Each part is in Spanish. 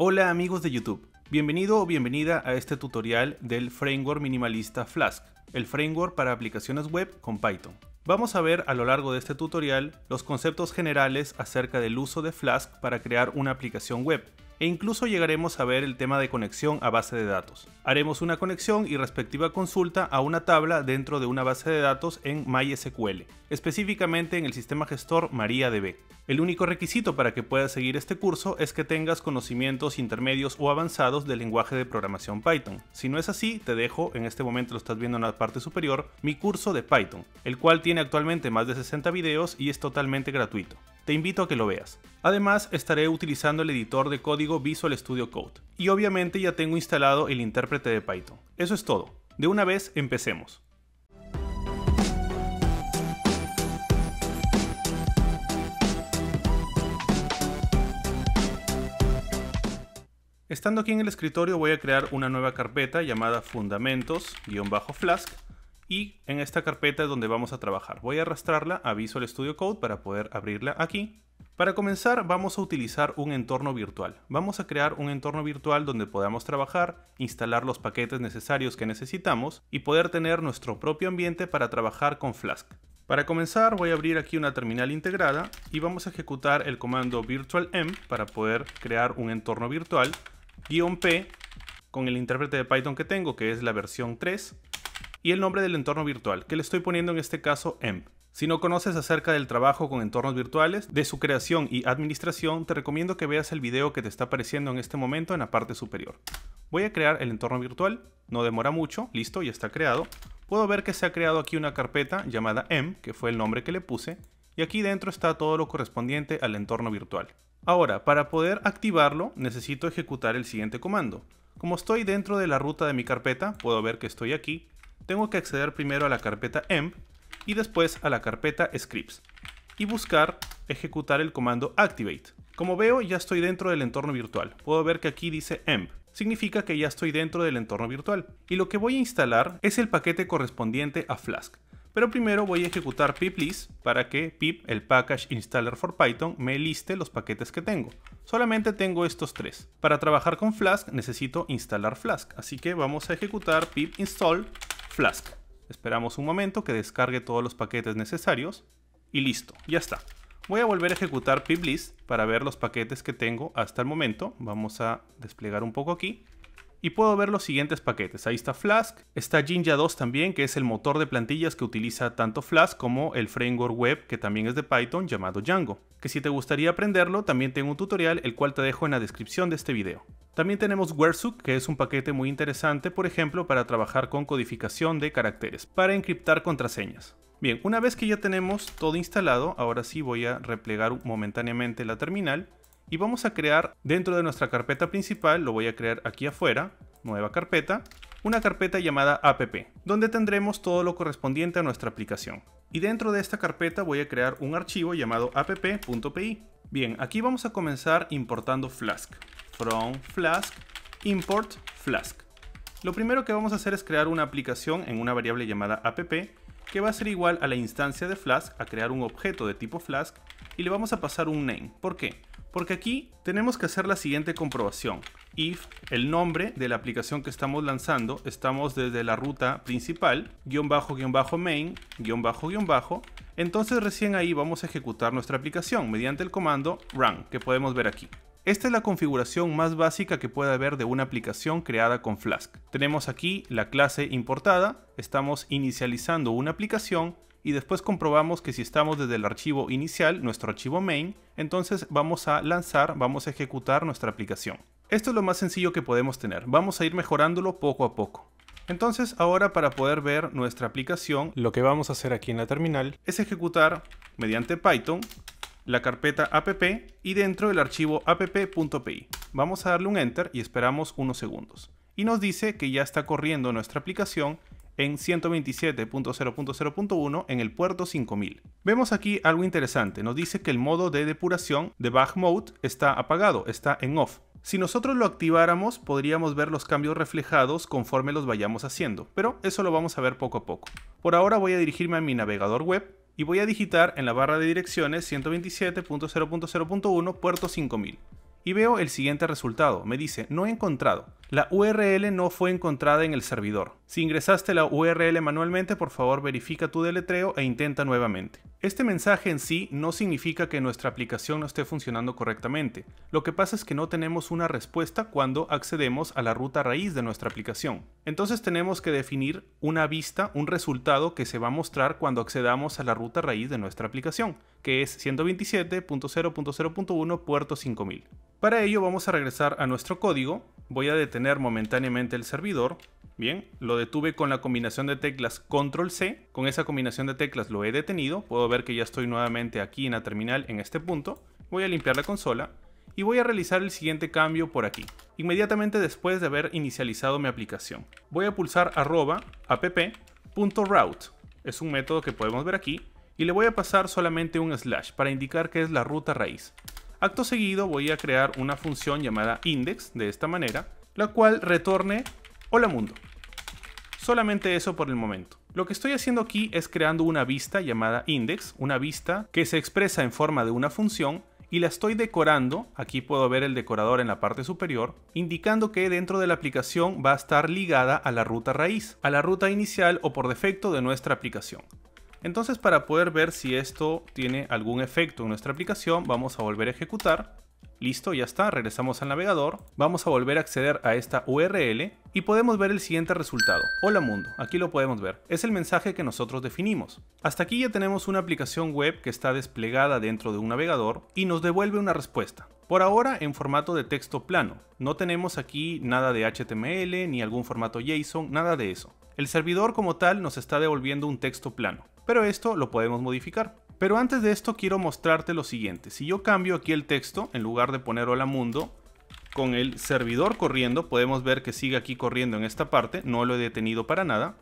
Hola amigos de YouTube, bienvenido o bienvenida a este tutorial del framework minimalista Flask, el framework para aplicaciones web con Python. Vamos a ver a lo largo de este tutorial los conceptos generales acerca del uso de Flask para crear una aplicación web, e incluso llegaremos a ver el tema de conexión a base de datos. Haremos una conexión y respectiva consulta a una tabla dentro de una base de datos en MySQL, específicamente en el sistema gestor MariaDB. El único requisito para que puedas seguir este curso es que tengas conocimientos intermedios o avanzados del lenguaje de programación Python. Si no es así, te dejo, en este momento lo estás viendo en la parte superior, mi curso de Python, el cual tiene actualmente más de 60 videos y es totalmente gratuito. Te invito a que lo veas. Además, estaré utilizando el editor de código Visual Studio Code. Y obviamente ya tengo instalado el intérprete de Python. Eso es todo. De una vez, empecemos. Estando aquí en el escritorio voy a crear una nueva carpeta llamada fundamentos-flask y en esta carpeta es donde vamos a trabajar. Voy a arrastrarla a Visual Studio Code para poder abrirla aquí para comenzar vamos a utilizar un entorno virtual. Vamos a crear un entorno virtual donde podamos trabajar, instalar los paquetes necesarios que necesitamos y poder tener nuestro propio ambiente para trabajar con Flask. Para comenzar voy a abrir aquí una terminal integrada y vamos a ejecutar el comando virtualm para poder crear un entorno virtual, guión p con el intérprete de Python que tengo que es la versión 3 y el nombre del entorno virtual que le estoy poniendo en este caso m em. Si no conoces acerca del trabajo con entornos virtuales, de su creación y administración, te recomiendo que veas el video que te está apareciendo en este momento en la parte superior. Voy a crear el entorno virtual, no demora mucho, listo, ya está creado. Puedo ver que se ha creado aquí una carpeta llamada M, que fue el nombre que le puse, y aquí dentro está todo lo correspondiente al entorno virtual. Ahora, para poder activarlo, necesito ejecutar el siguiente comando. Como estoy dentro de la ruta de mi carpeta, puedo ver que estoy aquí, tengo que acceder primero a la carpeta M, y después a la carpeta scripts y buscar ejecutar el comando activate. Como veo ya estoy dentro del entorno virtual, puedo ver que aquí dice emp, significa que ya estoy dentro del entorno virtual y lo que voy a instalar es el paquete correspondiente a Flask. Pero primero voy a ejecutar pip list para que pip, el package installer for Python, me liste los paquetes que tengo. Solamente tengo estos tres. Para trabajar con Flask necesito instalar Flask, así que vamos a ejecutar pip install Flask. Esperamos un momento que descargue todos los paquetes necesarios y listo, ya está. Voy a volver a ejecutar list para ver los paquetes que tengo hasta el momento. Vamos a desplegar un poco aquí y puedo ver los siguientes paquetes. Ahí está Flask, está Jinja 2 también, que es el motor de plantillas que utiliza tanto Flask como el framework web que también es de Python llamado Django, que si te gustaría aprenderlo también tengo un tutorial el cual te dejo en la descripción de este video. También tenemos Wersuk, que es un paquete muy interesante, por ejemplo, para trabajar con codificación de caracteres, para encriptar contraseñas. Bien, una vez que ya tenemos todo instalado, ahora sí voy a replegar momentáneamente la terminal y vamos a crear dentro de nuestra carpeta principal, lo voy a crear aquí afuera, nueva carpeta, una carpeta llamada app, donde tendremos todo lo correspondiente a nuestra aplicación. Y dentro de esta carpeta voy a crear un archivo llamado app.pi. Bien, aquí vamos a comenzar importando Flask. From Flask, import Flask. Lo primero que vamos a hacer es crear una aplicación en una variable llamada app que va a ser igual a la instancia de Flask, a crear un objeto de tipo Flask y le vamos a pasar un name. ¿Por qué? Porque aquí tenemos que hacer la siguiente comprobación. If el nombre de la aplicación que estamos lanzando, estamos desde la ruta principal, guión bajo, guión bajo, main, guión bajo, guión bajo. Entonces recién ahí vamos a ejecutar nuestra aplicación mediante el comando run, que podemos ver aquí. Esta es la configuración más básica que puede haber de una aplicación creada con Flask. Tenemos aquí la clase importada, estamos inicializando una aplicación y después comprobamos que si estamos desde el archivo inicial, nuestro archivo main, entonces vamos a lanzar, vamos a ejecutar nuestra aplicación. Esto es lo más sencillo que podemos tener, vamos a ir mejorándolo poco a poco. Entonces ahora para poder ver nuestra aplicación, lo que vamos a hacer aquí en la terminal es ejecutar mediante Python la carpeta app y dentro del archivo app.py. Vamos a darle un enter y esperamos unos segundos. Y nos dice que ya está corriendo nuestra aplicación en 127.0.0.1 en el puerto 5000. Vemos aquí algo interesante, nos dice que el modo de depuración de Mode está apagado, está en off. Si nosotros lo activáramos, podríamos ver los cambios reflejados conforme los vayamos haciendo, pero eso lo vamos a ver poco a poco. Por ahora voy a dirigirme a mi navegador web y voy a digitar en la barra de direcciones 127.0.0.1 puerto 5000. Y veo el siguiente resultado, me dice no he encontrado, la URL no fue encontrada en el servidor. Si ingresaste la URL manualmente, por favor verifica tu deletreo e intenta nuevamente. Este mensaje en sí no significa que nuestra aplicación no esté funcionando correctamente. Lo que pasa es que no tenemos una respuesta cuando accedemos a la ruta raíz de nuestra aplicación. Entonces tenemos que definir una vista, un resultado que se va a mostrar cuando accedamos a la ruta raíz de nuestra aplicación, que es 127.0.0.1 puerto 5000. Para ello vamos a regresar a nuestro código voy a detener momentáneamente el servidor. Bien, lo detuve con la combinación de teclas Control C. Con esa combinación de teclas lo he detenido. Puedo ver que ya estoy nuevamente aquí en la terminal en este punto. Voy a limpiar la consola y voy a realizar el siguiente cambio por aquí. Inmediatamente después de haber inicializado mi aplicación. Voy a pulsar arroba app.route. Es un método que podemos ver aquí. Y le voy a pasar solamente un slash para indicar que es la ruta raíz. Acto seguido voy a crear una función llamada index de esta manera, la cual retorne hola mundo. Solamente eso por el momento. Lo que estoy haciendo aquí es creando una vista llamada index, una vista que se expresa en forma de una función y la estoy decorando, aquí puedo ver el decorador en la parte superior, indicando que dentro de la aplicación va a estar ligada a la ruta raíz, a la ruta inicial o por defecto de nuestra aplicación. Entonces para poder ver si esto tiene algún efecto en nuestra aplicación, vamos a volver a ejecutar. Listo, ya está, regresamos al navegador, vamos a volver a acceder a esta URL y podemos ver el siguiente resultado. Hola mundo, aquí lo podemos ver, es el mensaje que nosotros definimos. Hasta aquí ya tenemos una aplicación web que está desplegada dentro de un navegador y nos devuelve una respuesta. Por ahora en formato de texto plano, no tenemos aquí nada de HTML ni algún formato JSON, nada de eso. El servidor como tal nos está devolviendo un texto plano pero esto lo podemos modificar. Pero antes de esto quiero mostrarte lo siguiente, si yo cambio aquí el texto, en lugar de poner hola mundo, con el servidor corriendo, podemos ver que sigue aquí corriendo en esta parte, no lo he detenido para nada.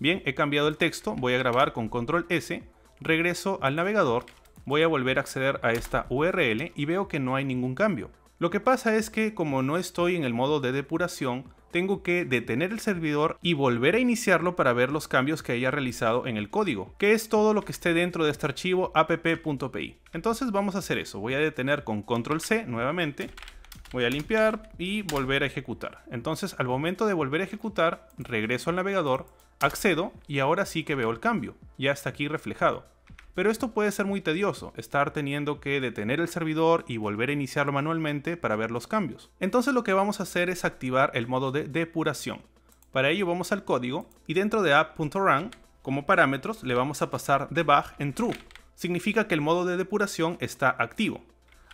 Bien, he cambiado el texto, voy a grabar con control S, regreso al navegador, voy a volver a acceder a esta URL y veo que no hay ningún cambio. Lo que pasa es que como no estoy en el modo de depuración, tengo que detener el servidor y volver a iniciarlo para ver los cambios que haya realizado en el código, que es todo lo que esté dentro de este archivo app.pi. Entonces vamos a hacer eso, voy a detener con control C nuevamente, voy a limpiar y volver a ejecutar. Entonces al momento de volver a ejecutar, regreso al navegador, accedo y ahora sí que veo el cambio, ya está aquí reflejado. Pero esto puede ser muy tedioso, estar teniendo que detener el servidor y volver a iniciarlo manualmente para ver los cambios. Entonces lo que vamos a hacer es activar el modo de depuración. Para ello vamos al código y dentro de app.run, como parámetros, le vamos a pasar debug en true. Significa que el modo de depuración está activo.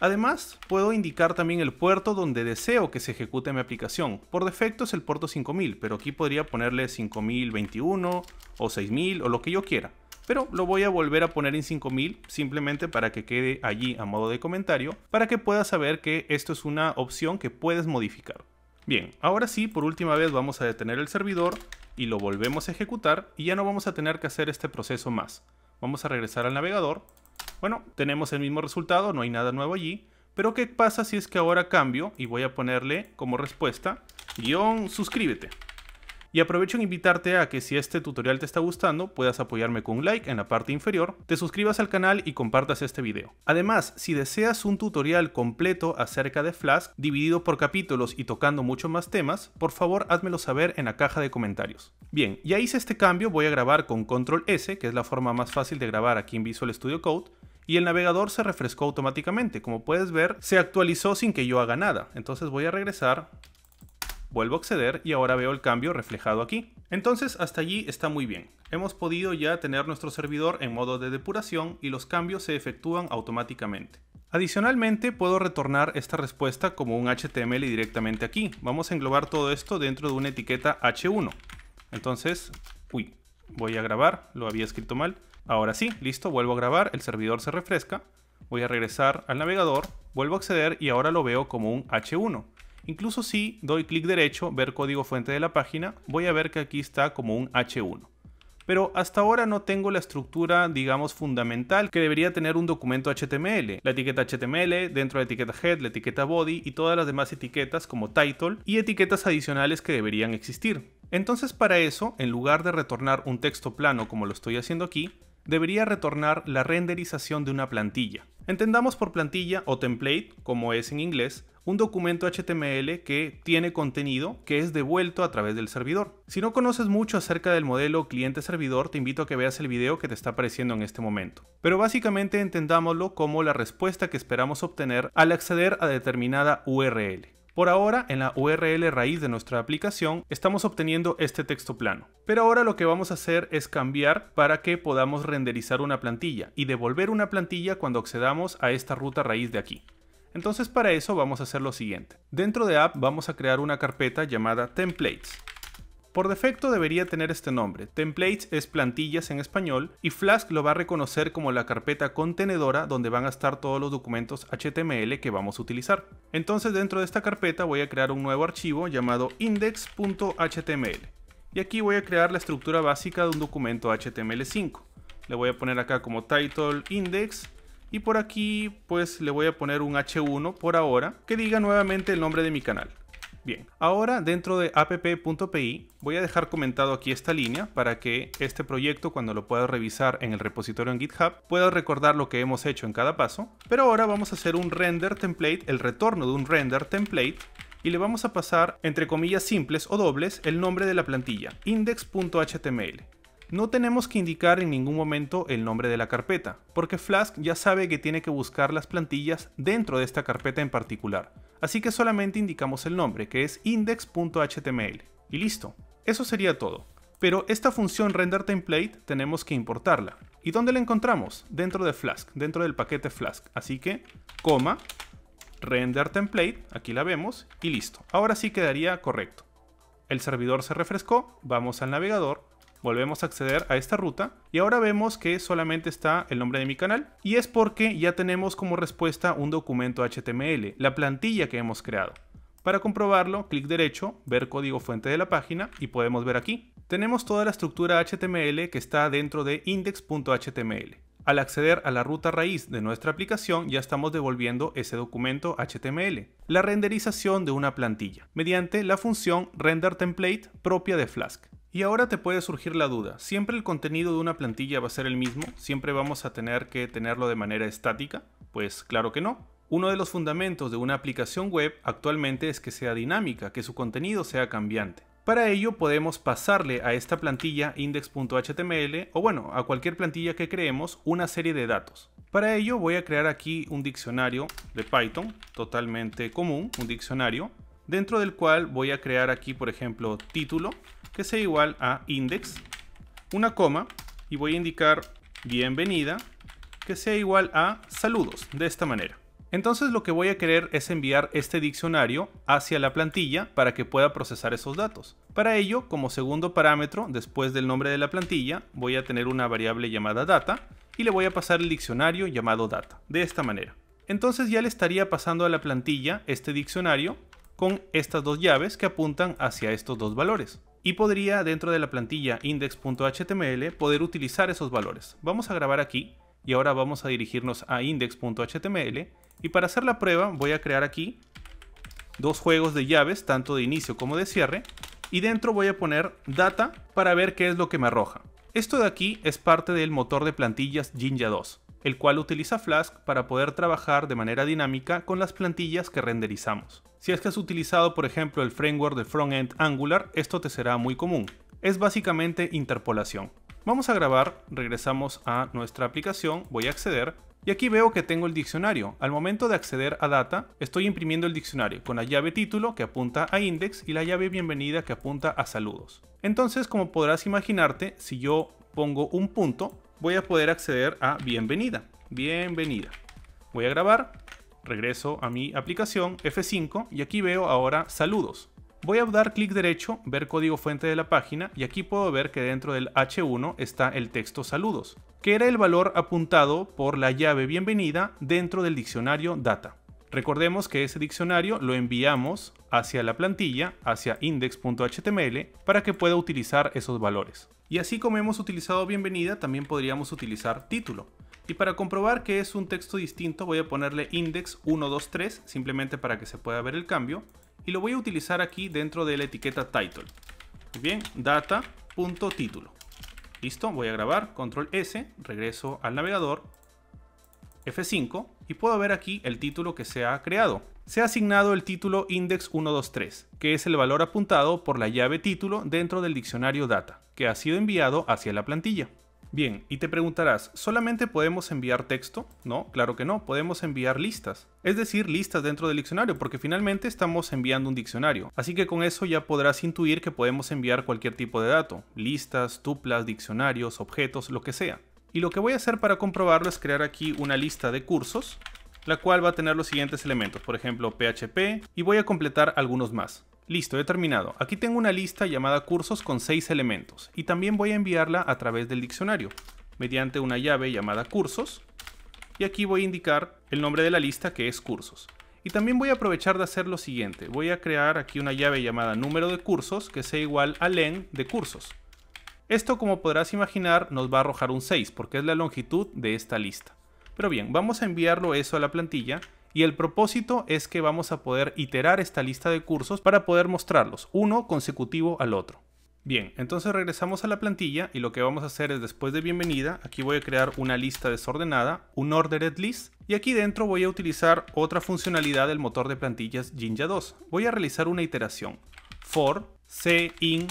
Además, puedo indicar también el puerto donde deseo que se ejecute mi aplicación. Por defecto es el puerto 5000, pero aquí podría ponerle 5021 o 6000 o lo que yo quiera pero lo voy a volver a poner en 5000 simplemente para que quede allí a modo de comentario, para que puedas saber que esto es una opción que puedes modificar. Bien, ahora sí, por última vez vamos a detener el servidor y lo volvemos a ejecutar y ya no vamos a tener que hacer este proceso más. Vamos a regresar al navegador. Bueno, tenemos el mismo resultado, no hay nada nuevo allí, pero ¿qué pasa si es que ahora cambio y voy a ponerle como respuesta guión suscríbete? Y aprovecho en invitarte a que si este tutorial te está gustando, puedas apoyarme con un like en la parte inferior, te suscribas al canal y compartas este video. Además, si deseas un tutorial completo acerca de Flask, dividido por capítulos y tocando muchos más temas, por favor házmelo saber en la caja de comentarios. Bien, ya hice este cambio, voy a grabar con Control S, que es la forma más fácil de grabar aquí en Visual Studio Code, y el navegador se refrescó automáticamente. Como puedes ver, se actualizó sin que yo haga nada. Entonces voy a regresar Vuelvo a acceder y ahora veo el cambio reflejado aquí. Entonces hasta allí está muy bien. Hemos podido ya tener nuestro servidor en modo de depuración y los cambios se efectúan automáticamente. Adicionalmente puedo retornar esta respuesta como un HTML directamente aquí. Vamos a englobar todo esto dentro de una etiqueta H1. Entonces, uy, voy a grabar, lo había escrito mal. Ahora sí, listo, vuelvo a grabar, el servidor se refresca. Voy a regresar al navegador, vuelvo a acceder y ahora lo veo como un H1. Incluso si doy clic derecho, ver código fuente de la página, voy a ver que aquí está como un H1. Pero hasta ahora no tengo la estructura, digamos, fundamental que debería tener un documento HTML. La etiqueta HTML, dentro de la etiqueta head, la etiqueta body y todas las demás etiquetas como title y etiquetas adicionales que deberían existir. Entonces para eso, en lugar de retornar un texto plano como lo estoy haciendo aquí, debería retornar la renderización de una plantilla. Entendamos por plantilla o template, como es en inglés, un documento HTML que tiene contenido que es devuelto a través del servidor. Si no conoces mucho acerca del modelo cliente-servidor, te invito a que veas el video que te está apareciendo en este momento. Pero básicamente entendámoslo como la respuesta que esperamos obtener al acceder a determinada URL. Por ahora, en la URL raíz de nuestra aplicación, estamos obteniendo este texto plano. Pero ahora lo que vamos a hacer es cambiar para que podamos renderizar una plantilla y devolver una plantilla cuando accedamos a esta ruta raíz de aquí. Entonces para eso vamos a hacer lo siguiente. Dentro de app vamos a crear una carpeta llamada templates por defecto debería tener este nombre. Templates es plantillas en español y Flask lo va a reconocer como la carpeta contenedora donde van a estar todos los documentos HTML que vamos a utilizar. Entonces dentro de esta carpeta voy a crear un nuevo archivo llamado index.html. Y aquí voy a crear la estructura básica de un documento HTML5. Le voy a poner acá como title index y por aquí pues le voy a poner un H1 por ahora que diga nuevamente el nombre de mi canal. Bien, ahora dentro de app.pi voy a dejar comentado aquí esta línea para que este proyecto cuando lo pueda revisar en el repositorio en GitHub pueda recordar lo que hemos hecho en cada paso. Pero ahora vamos a hacer un render template, el retorno de un render template y le vamos a pasar entre comillas simples o dobles el nombre de la plantilla index.html no tenemos que indicar en ningún momento el nombre de la carpeta, porque Flask ya sabe que tiene que buscar las plantillas dentro de esta carpeta en particular, así que solamente indicamos el nombre, que es index.html, y listo. Eso sería todo. Pero esta función render template tenemos que importarla. ¿Y dónde la encontramos? Dentro de Flask, dentro del paquete Flask. Así que, coma, render template, aquí la vemos, y listo. Ahora sí quedaría correcto. El servidor se refrescó, vamos al navegador volvemos a acceder a esta ruta y ahora vemos que solamente está el nombre de mi canal y es porque ya tenemos como respuesta un documento HTML, la plantilla que hemos creado. Para comprobarlo, clic derecho, ver código fuente de la página y podemos ver aquí. Tenemos toda la estructura HTML que está dentro de index.html. Al acceder a la ruta raíz de nuestra aplicación ya estamos devolviendo ese documento HTML, la renderización de una plantilla, mediante la función render template propia de Flask. Y ahora te puede surgir la duda, ¿siempre el contenido de una plantilla va a ser el mismo? ¿Siempre vamos a tener que tenerlo de manera estática? Pues claro que no. Uno de los fundamentos de una aplicación web actualmente es que sea dinámica, que su contenido sea cambiante. Para ello podemos pasarle a esta plantilla index.html o bueno, a cualquier plantilla que creemos una serie de datos. Para ello voy a crear aquí un diccionario de Python, totalmente común, un diccionario, dentro del cual voy a crear aquí por ejemplo título, que sea igual a index, una coma, y voy a indicar bienvenida, que sea igual a saludos, de esta manera. Entonces lo que voy a querer es enviar este diccionario hacia la plantilla para que pueda procesar esos datos. Para ello, como segundo parámetro, después del nombre de la plantilla, voy a tener una variable llamada data y le voy a pasar el diccionario llamado data, de esta manera. Entonces ya le estaría pasando a la plantilla este diccionario con estas dos llaves que apuntan hacia estos dos valores y podría dentro de la plantilla index.html poder utilizar esos valores. Vamos a grabar aquí y ahora vamos a dirigirnos a index.html y para hacer la prueba voy a crear aquí dos juegos de llaves, tanto de inicio como de cierre, y dentro voy a poner data para ver qué es lo que me arroja. Esto de aquí es parte del motor de plantillas Jinja 2 el cual utiliza Flask para poder trabajar de manera dinámica con las plantillas que renderizamos. Si es que has utilizado por ejemplo el framework de Frontend Angular, esto te será muy común. Es básicamente interpolación. Vamos a grabar, regresamos a nuestra aplicación, voy a acceder y aquí veo que tengo el diccionario. Al momento de acceder a data, estoy imprimiendo el diccionario con la llave título que apunta a index y la llave bienvenida que apunta a saludos. Entonces, como podrás imaginarte, si yo pongo un punto, voy a poder acceder a bienvenida. Bienvenida. Voy a grabar, regreso a mi aplicación F5 y aquí veo ahora saludos. Voy a dar clic derecho, ver código fuente de la página y aquí puedo ver que dentro del H1 está el texto saludos, que era el valor apuntado por la llave bienvenida dentro del diccionario data. Recordemos que ese diccionario lo enviamos hacia la plantilla, hacia index.html, para que pueda utilizar esos valores. Y así como hemos utilizado bienvenida, también podríamos utilizar título. Y para comprobar que es un texto distinto, voy a ponerle index 123, simplemente para que se pueda ver el cambio. Y lo voy a utilizar aquí dentro de la etiqueta title. Muy bien, data.título. Listo, voy a grabar, control S, regreso al navegador, F5, y puedo ver aquí el título que se ha creado se ha asignado el título Index 123, que es el valor apuntado por la llave título dentro del diccionario data, que ha sido enviado hacia la plantilla. Bien, y te preguntarás, ¿solamente podemos enviar texto? No, claro que no, podemos enviar listas. Es decir, listas dentro del diccionario, porque finalmente estamos enviando un diccionario. Así que con eso ya podrás intuir que podemos enviar cualquier tipo de dato, listas, tuplas, diccionarios, objetos, lo que sea. Y lo que voy a hacer para comprobarlo es crear aquí una lista de cursos la cual va a tener los siguientes elementos, por ejemplo PHP, y voy a completar algunos más. Listo, he terminado. Aquí tengo una lista llamada cursos con 6 elementos, y también voy a enviarla a través del diccionario, mediante una llave llamada cursos, y aquí voy a indicar el nombre de la lista que es cursos. Y también voy a aprovechar de hacer lo siguiente, voy a crear aquí una llave llamada número de cursos que sea igual a len de cursos. Esto como podrás imaginar nos va a arrojar un 6 porque es la longitud de esta lista. Pero bien, vamos a enviarlo eso a la plantilla y el propósito es que vamos a poder iterar esta lista de cursos para poder mostrarlos uno consecutivo al otro. Bien, entonces regresamos a la plantilla y lo que vamos a hacer es después de bienvenida, aquí voy a crear una lista desordenada, un ordered list, y aquí dentro voy a utilizar otra funcionalidad del motor de plantillas Jinja 2. Voy a realizar una iteración for c in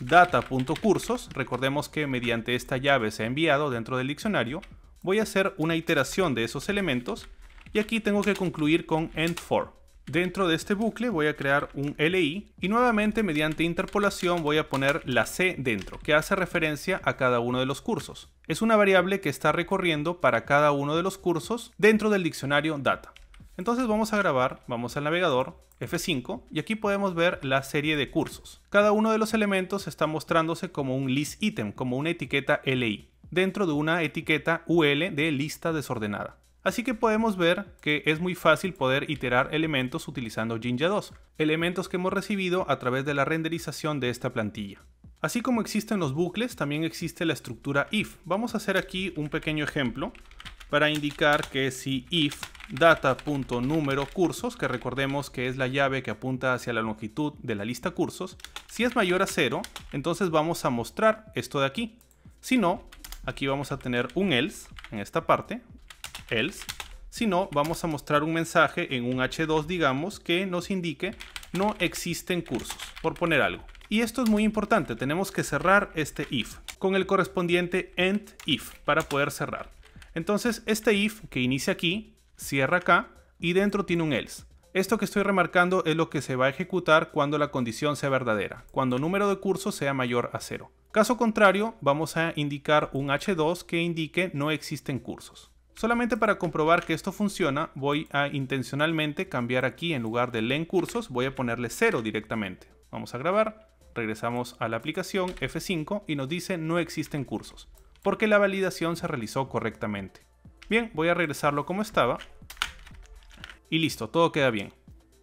data.cursos, recordemos que mediante esta llave se ha enviado dentro del diccionario voy a hacer una iteración de esos elementos y aquí tengo que concluir con end for. Dentro de este bucle voy a crear un LI y nuevamente mediante interpolación voy a poner la C dentro, que hace referencia a cada uno de los cursos. Es una variable que está recorriendo para cada uno de los cursos dentro del diccionario data. Entonces vamos a grabar, vamos al navegador, F5, y aquí podemos ver la serie de cursos. Cada uno de los elementos está mostrándose como un list item, como una etiqueta LI dentro de una etiqueta UL de lista desordenada. Así que podemos ver que es muy fácil poder iterar elementos utilizando Jinja 2, elementos que hemos recibido a través de la renderización de esta plantilla. Así como existen los bucles, también existe la estructura if. Vamos a hacer aquí un pequeño ejemplo para indicar que si if data.numeroCursos, cursos, que recordemos que es la llave que apunta hacia la longitud de la lista cursos, si es mayor a 0, entonces vamos a mostrar esto de aquí. Si no, aquí vamos a tener un else en esta parte, else, Si no, vamos a mostrar un mensaje en un H2, digamos, que nos indique no existen cursos, por poner algo. Y esto es muy importante, tenemos que cerrar este if con el correspondiente end if para poder cerrar. Entonces este if que inicia aquí, cierra acá y dentro tiene un else. Esto que estoy remarcando es lo que se va a ejecutar cuando la condición sea verdadera, cuando el número de cursos sea mayor a cero. Caso contrario, vamos a indicar un H2 que indique no existen cursos. Solamente para comprobar que esto funciona, voy a intencionalmente cambiar aquí en lugar de len cursos, voy a ponerle 0 directamente. Vamos a grabar, regresamos a la aplicación F5 y nos dice no existen cursos, porque la validación se realizó correctamente. Bien, voy a regresarlo como estaba y listo, todo queda bien.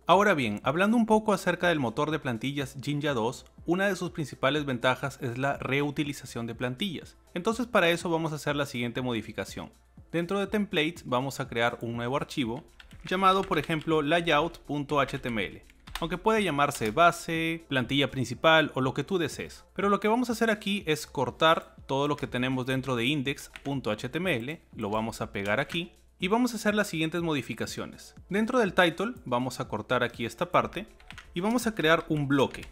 Ahora bien, hablando un poco acerca del motor de plantillas Jinja 2, una de sus principales ventajas es la reutilización de plantillas. Entonces para eso vamos a hacer la siguiente modificación. Dentro de templates vamos a crear un nuevo archivo llamado por ejemplo layout.html aunque puede llamarse base, plantilla principal o lo que tú desees. Pero lo que vamos a hacer aquí es cortar todo lo que tenemos dentro de index.html, lo vamos a pegar aquí y vamos a hacer las siguientes modificaciones. Dentro del title vamos a cortar aquí esta parte y vamos a crear un bloque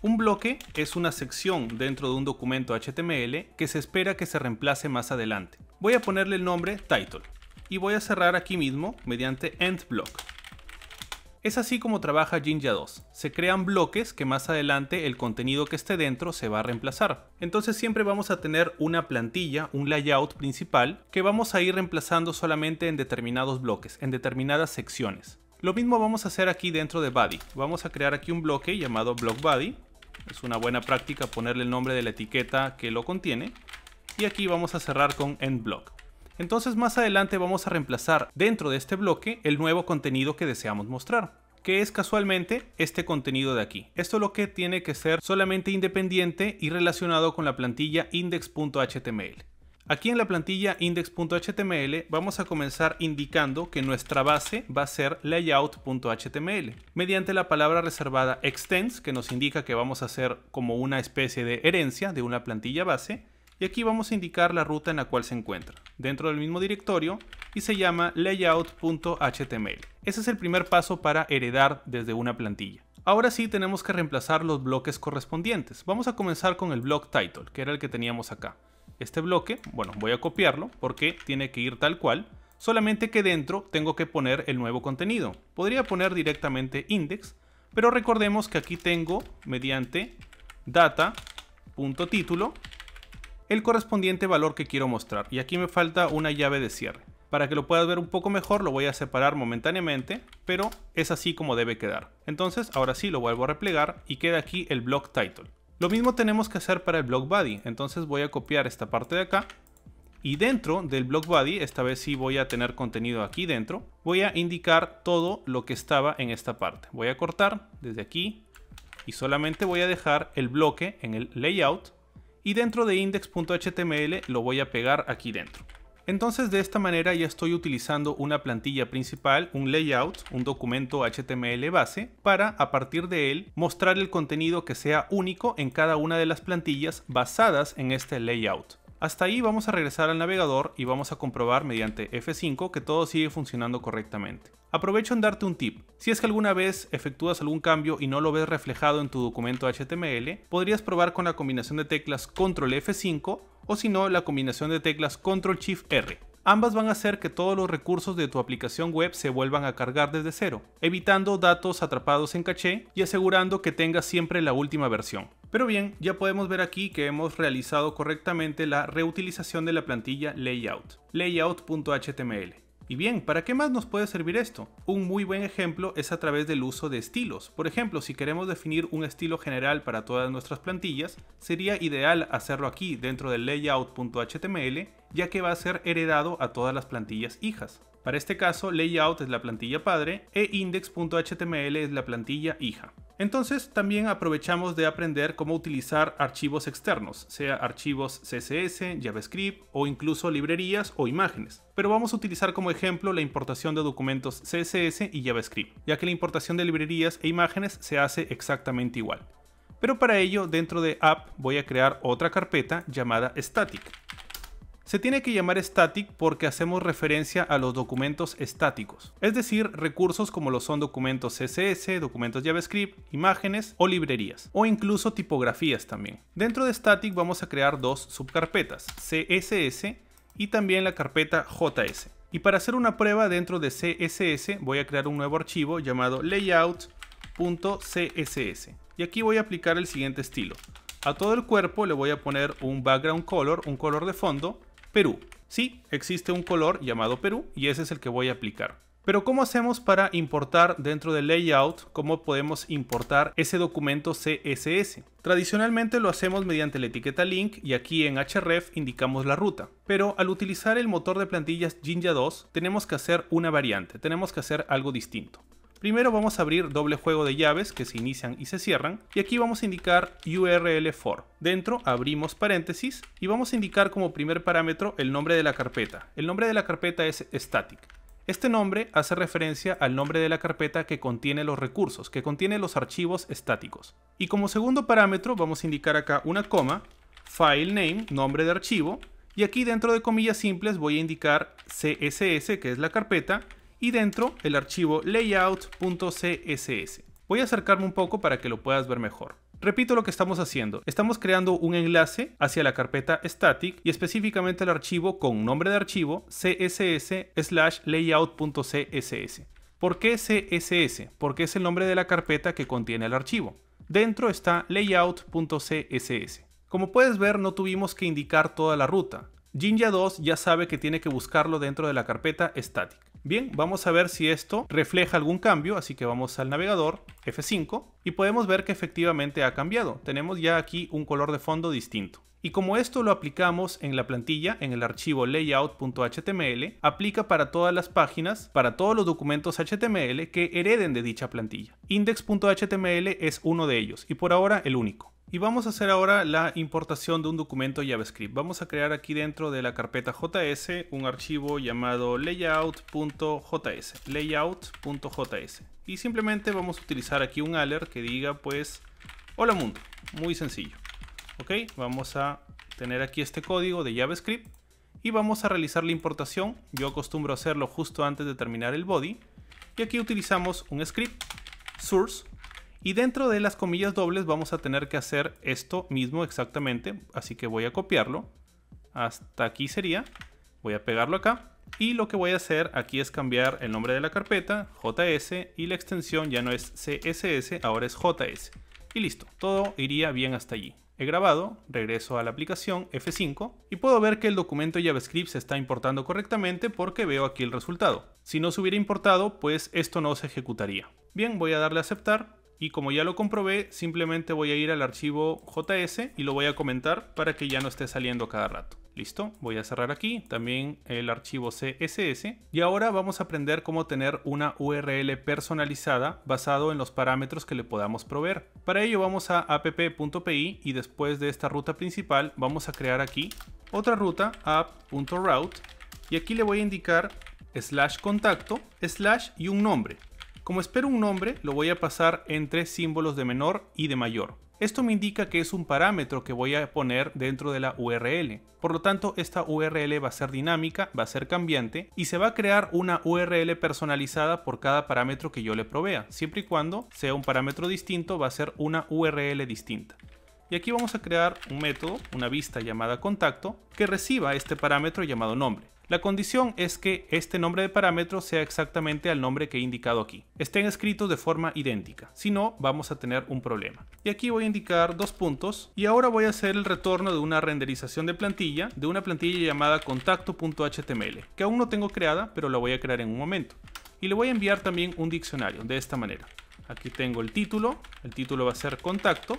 un bloque es una sección dentro de un documento HTML que se espera que se reemplace más adelante. Voy a ponerle el nombre title y voy a cerrar aquí mismo mediante end block. Es así como trabaja Jinja 2. Se crean bloques que más adelante el contenido que esté dentro se va a reemplazar. Entonces siempre vamos a tener una plantilla, un layout principal que vamos a ir reemplazando solamente en determinados bloques, en determinadas secciones. Lo mismo vamos a hacer aquí dentro de Body. Vamos a crear aquí un bloque llamado Block Body es una buena práctica ponerle el nombre de la etiqueta que lo contiene. Y aquí vamos a cerrar con end block. Entonces más adelante vamos a reemplazar dentro de este bloque el nuevo contenido que deseamos mostrar que es casualmente este contenido de aquí. Esto es lo que tiene que ser solamente independiente y relacionado con la plantilla index.html. Aquí en la plantilla index.html vamos a comenzar indicando que nuestra base va a ser layout.html mediante la palabra reservada extends que nos indica que vamos a hacer como una especie de herencia de una plantilla base y aquí vamos a indicar la ruta en la cual se encuentra dentro del mismo directorio y se llama layout.html. Ese es el primer paso para heredar desde una plantilla. Ahora sí tenemos que reemplazar los bloques correspondientes. Vamos a comenzar con el block title, que era el que teníamos acá este bloque, bueno, voy a copiarlo porque tiene que ir tal cual, solamente que dentro tengo que poner el nuevo contenido. Podría poner directamente index, pero recordemos que aquí tengo mediante data.título el correspondiente valor que quiero mostrar. Y aquí me falta una llave de cierre. Para que lo puedas ver un poco mejor lo voy a separar momentáneamente, pero es así como debe quedar. Entonces ahora sí lo vuelvo a replegar y queda aquí el block title. Lo mismo tenemos que hacer para el block body, entonces voy a copiar esta parte de acá y dentro del block body, esta vez sí voy a tener contenido aquí dentro, voy a indicar todo lo que estaba en esta parte. Voy a cortar desde aquí y solamente voy a dejar el bloque en el layout y dentro de index.html lo voy a pegar aquí dentro. Entonces de esta manera ya estoy utilizando una plantilla principal, un layout, un documento HTML base, para a partir de él mostrar el contenido que sea único en cada una de las plantillas basadas en este layout. Hasta ahí vamos a regresar al navegador y vamos a comprobar mediante F5 que todo sigue funcionando correctamente. Aprovecho en darte un tip. Si es que alguna vez efectúas algún cambio y no lo ves reflejado en tu documento HTML, podrías probar con la combinación de teclas Control F5 o si no la combinación de teclas Control Shift R. Ambas van a hacer que todos los recursos de tu aplicación web se vuelvan a cargar desde cero, evitando datos atrapados en caché y asegurando que tengas siempre la última versión. Pero bien, ya podemos ver aquí que hemos realizado correctamente la reutilización de la plantilla layout, layout.html. Y bien, ¿para qué más nos puede servir esto? Un muy buen ejemplo es a través del uso de estilos. Por ejemplo, si queremos definir un estilo general para todas nuestras plantillas, sería ideal hacerlo aquí dentro del layout.html, ya que va a ser heredado a todas las plantillas hijas. Para este caso, layout es la plantilla padre e index.html es la plantilla hija. Entonces también aprovechamos de aprender cómo utilizar archivos externos, sea archivos CSS, JavaScript o incluso librerías o imágenes. Pero vamos a utilizar como ejemplo la importación de documentos CSS y JavaScript, ya que la importación de librerías e imágenes se hace exactamente igual. Pero para ello, dentro de app voy a crear otra carpeta llamada static se tiene que llamar static porque hacemos referencia a los documentos estáticos, es decir, recursos como lo son documentos CSS, documentos JavaScript, imágenes o librerías, o incluso tipografías también. Dentro de static vamos a crear dos subcarpetas, CSS y también la carpeta JS. Y para hacer una prueba dentro de CSS voy a crear un nuevo archivo llamado layout.css. Y aquí voy a aplicar el siguiente estilo. A todo el cuerpo le voy a poner un background color, un color de fondo, Perú. Sí, existe un color llamado Perú y ese es el que voy a aplicar. Pero ¿cómo hacemos para importar dentro del layout? ¿Cómo podemos importar ese documento CSS? Tradicionalmente lo hacemos mediante la etiqueta link y aquí en href indicamos la ruta. Pero al utilizar el motor de plantillas Jinja 2 tenemos que hacer una variante, tenemos que hacer algo distinto. Primero vamos a abrir doble juego de llaves que se inician y se cierran y aquí vamos a indicar URL for. Dentro abrimos paréntesis y vamos a indicar como primer parámetro el nombre de la carpeta. El nombre de la carpeta es static. Este nombre hace referencia al nombre de la carpeta que contiene los recursos, que contiene los archivos estáticos. Y como segundo parámetro vamos a indicar acá una coma, file name, nombre de archivo, y aquí dentro de comillas simples voy a indicar CSS, que es la carpeta, y dentro el archivo layout.css. Voy a acercarme un poco para que lo puedas ver mejor. Repito lo que estamos haciendo. Estamos creando un enlace hacia la carpeta static y específicamente el archivo con nombre de archivo css slash layout.css. ¿Por qué CSS? Porque es el nombre de la carpeta que contiene el archivo. Dentro está layout.css. Como puedes ver, no tuvimos que indicar toda la ruta. Jinja 2 ya sabe que tiene que buscarlo dentro de la carpeta static. Bien, vamos a ver si esto refleja algún cambio, así que vamos al navegador F5 y podemos ver que efectivamente ha cambiado. Tenemos ya aquí un color de fondo distinto. Y como esto lo aplicamos en la plantilla, en el archivo layout.html, aplica para todas las páginas, para todos los documentos HTML que hereden de dicha plantilla. Index.html es uno de ellos y por ahora el único. Y vamos a hacer ahora la importación de un documento JavaScript. Vamos a crear aquí dentro de la carpeta JS un archivo llamado layout.js, layout.js. Y simplemente vamos a utilizar aquí un alert que diga pues hola mundo, muy sencillo. Ok, vamos a tener aquí este código de JavaScript y vamos a realizar la importación. Yo acostumbro hacerlo justo antes de terminar el body. Y aquí utilizamos un script source y dentro de las comillas dobles vamos a tener que hacer esto mismo exactamente. Así que voy a copiarlo. Hasta aquí sería. Voy a pegarlo acá. Y lo que voy a hacer aquí es cambiar el nombre de la carpeta, JS, y la extensión ya no es CSS, ahora es JS. Y listo, todo iría bien hasta allí. He grabado, regreso a la aplicación F5 y puedo ver que el documento JavaScript se está importando correctamente porque veo aquí el resultado. Si no se hubiera importado, pues esto no se ejecutaría. Bien, voy a darle a aceptar y como ya lo comprobé, simplemente voy a ir al archivo JS y lo voy a comentar para que ya no esté saliendo cada rato. Listo, voy a cerrar aquí, también el archivo CSS. Y ahora vamos a aprender cómo tener una URL personalizada basado en los parámetros que le podamos proveer. Para ello vamos a app.pi y después de esta ruta principal vamos a crear aquí otra ruta app.route y aquí le voy a indicar slash contacto slash y un nombre. Como espero un nombre, lo voy a pasar entre símbolos de menor y de mayor. Esto me indica que es un parámetro que voy a poner dentro de la URL. Por lo tanto, esta URL va a ser dinámica, va a ser cambiante y se va a crear una URL personalizada por cada parámetro que yo le provea. Siempre y cuando sea un parámetro distinto, va a ser una URL distinta. Y aquí vamos a crear un método, una vista llamada contacto, que reciba este parámetro llamado nombre. La condición es que este nombre de parámetro sea exactamente al nombre que he indicado aquí. Estén escritos de forma idéntica, si no vamos a tener un problema. Y aquí voy a indicar dos puntos y ahora voy a hacer el retorno de una renderización de plantilla, de una plantilla llamada contacto.html, que aún no tengo creada, pero la voy a crear en un momento. Y le voy a enviar también un diccionario, de esta manera. Aquí tengo el título, el título va a ser contacto,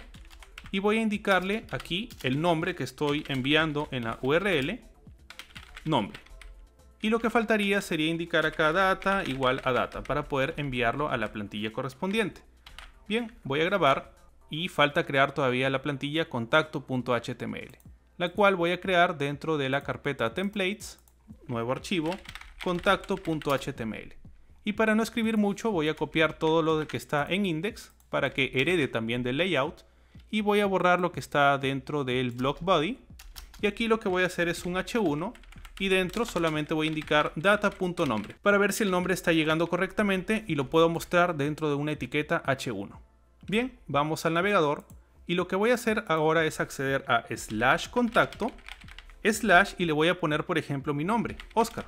y voy a indicarle aquí el nombre que estoy enviando en la URL, nombre y lo que faltaría sería indicar acá data igual a data para poder enviarlo a la plantilla correspondiente. Bien, voy a grabar y falta crear todavía la plantilla contacto.html, la cual voy a crear dentro de la carpeta templates, nuevo archivo, contacto.html. Y para no escribir mucho voy a copiar todo lo que está en index para que herede también del layout y voy a borrar lo que está dentro del block body. Y aquí lo que voy a hacer es un h1 y dentro solamente voy a indicar data.nombre para ver si el nombre está llegando correctamente y lo puedo mostrar dentro de una etiqueta h1. Bien, vamos al navegador y lo que voy a hacer ahora es acceder a slash contacto slash y le voy a poner por ejemplo mi nombre, Oscar.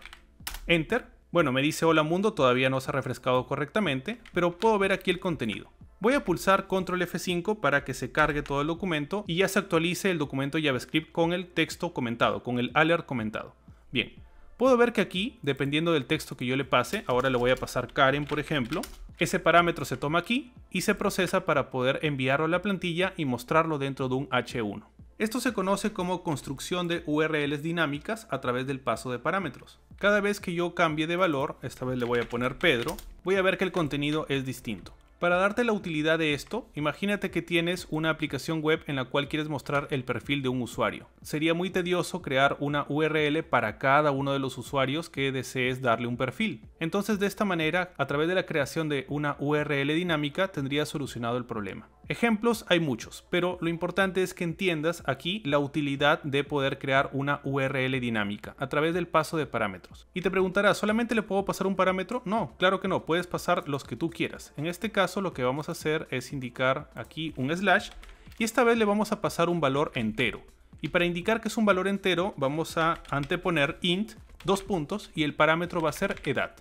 Enter. Bueno, me dice hola mundo, todavía no se ha refrescado correctamente, pero puedo ver aquí el contenido. Voy a pulsar Control F5 para que se cargue todo el documento y ya se actualice el documento JavaScript con el texto comentado, con el alert comentado. Bien, puedo ver que aquí, dependiendo del texto que yo le pase, ahora le voy a pasar Karen, por ejemplo, ese parámetro se toma aquí y se procesa para poder enviarlo a la plantilla y mostrarlo dentro de un H1. Esto se conoce como construcción de URLs dinámicas a través del paso de parámetros. Cada vez que yo cambie de valor, esta vez le voy a poner Pedro, voy a ver que el contenido es distinto. Para darte la utilidad de esto, imagínate que tienes una aplicación web en la cual quieres mostrar el perfil de un usuario. Sería muy tedioso crear una URL para cada uno de los usuarios que desees darle un perfil. Entonces de esta manera, a través de la creación de una URL dinámica, tendrías solucionado el problema. Ejemplos hay muchos, pero lo importante es que entiendas aquí la utilidad de poder crear una URL dinámica a través del paso de parámetros. Y te preguntarás, ¿solamente le puedo pasar un parámetro? No, claro que no, puedes pasar los que tú quieras. En este caso lo que vamos a hacer es indicar aquí un slash y esta vez le vamos a pasar un valor entero. Y para indicar que es un valor entero vamos a anteponer int, dos puntos y el parámetro va a ser edad.